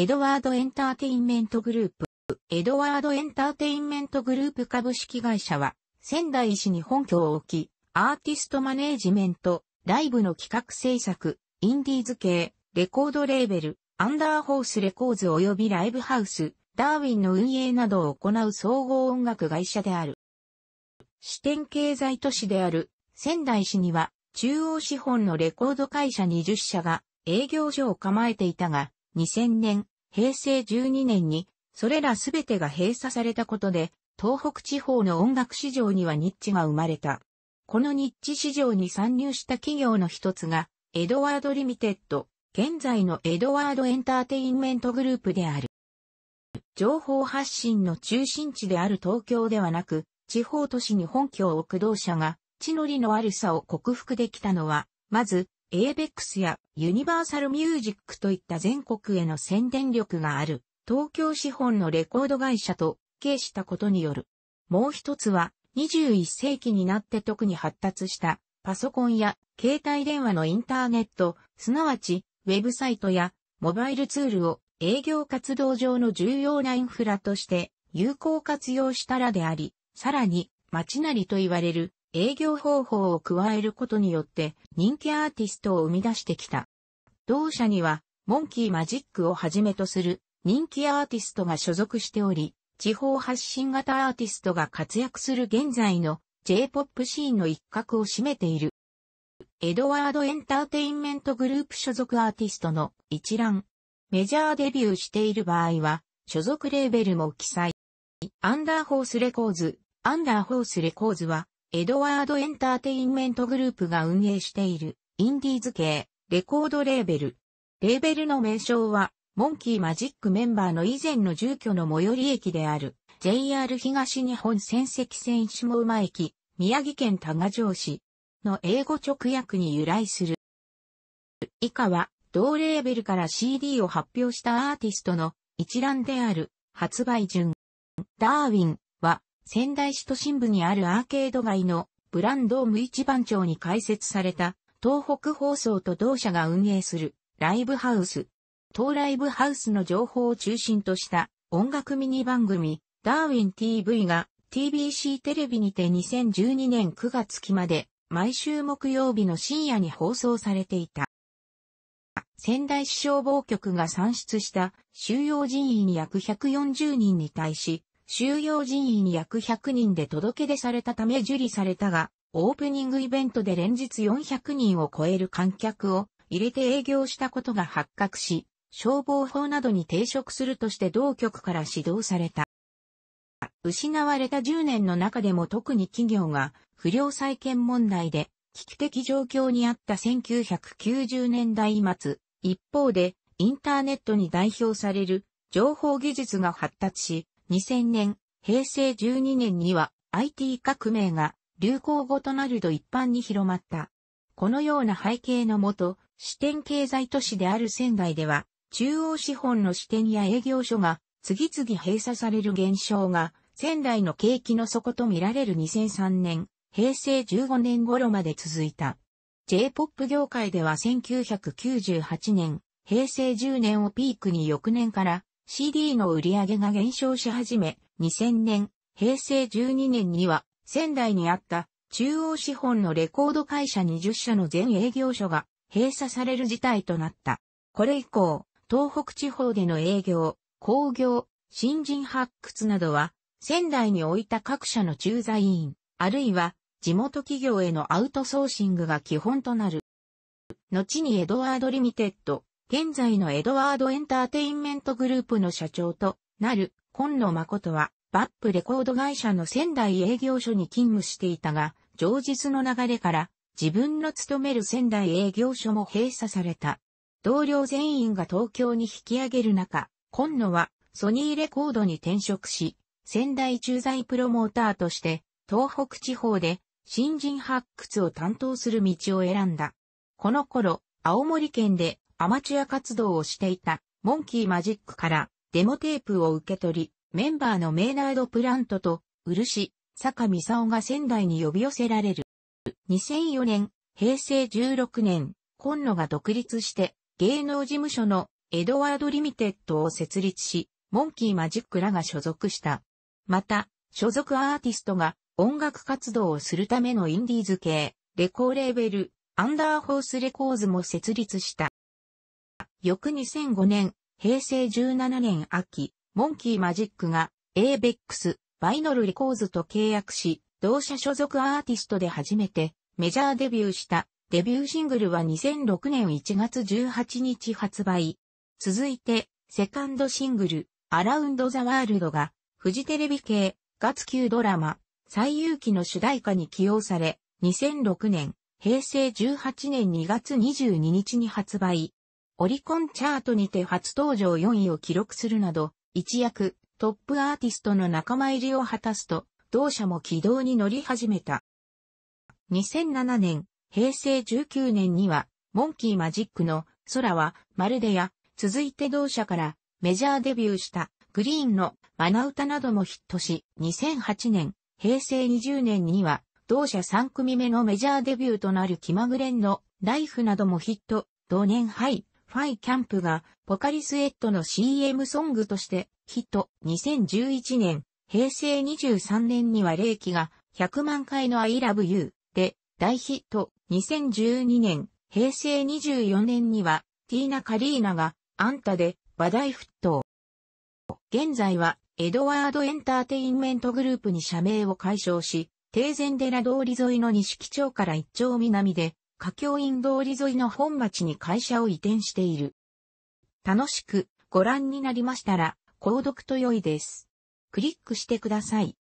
エドワードエンターテインメントグループ。エドワードエンターテインメントグループ株式会社は、仙台市に本拠を置き、アーティストマネージメント、ライブの企画制作、インディーズ系、レコードレーベル、アンダーホースレコーズ及びライブハウス、ダーウィンの運営などを行う総合音楽会社である。支店経済都市である仙台市には中央資本のレコード会社20社が営業所を構えていたが、2000年、平成12年に、それらすべてが閉鎖されたことで、東北地方の音楽市場にはニッチが生まれた。このニッチ市場に参入した企業の一つが、エドワードリミテッド、現在のエドワードエンターテインメントグループである。情報発信の中心地である東京ではなく、地方都市に本拠を置く同社が、地の利の悪さを克服できたのは、まず、エベックスやユニバーサルミュージックといった全国への宣伝力がある東京資本のレコード会社と経したことによる。もう一つは21世紀になって特に発達したパソコンや携帯電話のインターネット、すなわちウェブサイトやモバイルツールを営業活動上の重要なインフラとして有効活用したらであり、さらに街なりと言われる営業方法を加えることによって人気アーティストを生み出してきた。同社には、モンキーマジックをはじめとする人気アーティストが所属しており、地方発信型アーティストが活躍する現在の J-POP シーンの一角を占めている。エドワードエンターテインメントグループ所属アーティストの一覧。メジャーデビューしている場合は、所属レーベルも記載。アンダーホースレコーズ。アンダーホースレコーズは、エドワードエンターテインメントグループが運営している、インディーズ系、レコードレーベル。レーベルの名称は、モンキーマジックメンバーの以前の住居の最寄り駅である、JR 東日本仙石線下馬駅、宮城県多賀城市の英語直訳に由来する。以下は、同レーベルから CD を発表したアーティストの一覧である、発売順。ダーウィン、仙台市都心部にあるアーケード街のブランドーム一番町に開設された東北放送と同社が運営するライブハウス。当ライブハウスの情報を中心とした音楽ミニ番組ダーウィン TV が TBC テレビにて2012年9月期まで毎週木曜日の深夜に放送されていた。仙台市消防局が算出した収容人員約140人に対し、収容人員約100人で届け出されたため受理されたが、オープニングイベントで連日400人を超える観客を入れて営業したことが発覚し、消防法などに抵触するとして同局から指導された。失われた10年の中でも特に企業が不良債権問題で危機的状況にあった1990年代末、一方でインターネットに代表される情報技術が発達し、2000年、平成12年には IT 革命が流行語となると一般に広まった。このような背景のもと、支店経済都市である仙台では、中央資本の支店や営業所が次々閉鎖される現象が、仙台の景気の底と見られる2003年、平成15年頃まで続いた。J-POP 業界では1998年、平成10年をピークに翌年から CD の売り上げが減少し始め、2000年、平成12年には、仙台にあった中央資本のレコード会社20社の全営業所が閉鎖される事態となった。これ以降、東北地方での営業、工業、新人発掘などは、仙台に置いた各社の駐在員、あるいは地元企業へのアウトソーシングが基本となる。後にエドワード・リミテッド、現在のエドワードエンターテインメントグループの社長となる、今野誠は、バップレコード会社の仙台営業所に勤務していたが、上日の流れから、自分の勤める仙台営業所も閉鎖された。同僚全員が東京に引き上げる中、今野はソニーレコードに転職し、仙台駐在プロモーターとして、東北地方で新人発掘を担当する道を選んだ。この頃、青森県でアマチュア活動をしていたモンキーマジックからデモテープを受け取り、メンバーのメイナード・プラントと漆、坂美沙夫が仙台に呼び寄せられる。2004年、平成16年、コンロが独立して芸能事務所のエドワード・リミテッドを設立し、モンキー・マジックらが所属した。また、所属アーティストが音楽活動をするためのインディーズ系、レコーレーベル、アンダーホースレコーズも設立した。翌2005年、平成17年秋、モンキーマジックがエーベックス、バイノルリコーズと契約し、同社所属アーティストで初めてメジャーデビューした。デビューシングルは2006年1月18日発売。続いて、セカンドシングル、アラウンド・ザ・ワールドが、フジテレビ系、月級ドラマ、最有機の主題歌に起用され、2006年、平成18年2月22日に発売。オリコンチャートにて初登場4位を記録するなど、一躍トップアーティストの仲間入りを果たすと、同社も軌道に乗り始めた。2007年、平成19年には、モンキーマジックの空はまるでや、続いて同社からメジャーデビューしたグリーンのマナ歌などもヒットし、2008年、平成20年には、同社3組目のメジャーデビューとなる気まぐれんのライフなどもヒット、同年ハイ、ファイキャンプがポカリスエットの CM ソングとしてヒット2011年、平成23年には霊気が100万回の I Love You で大ヒット2012年、平成24年にはティーナ・カリーナがあんたで話題沸騰。現在はエドワードエンターテインメントグループに社名を解消し、定前寺通り沿いの西木町から一丁南で華僑院通り沿いの本町に会社を移転している。楽しくご覧になりましたら、購読と良いです。クリックしてください。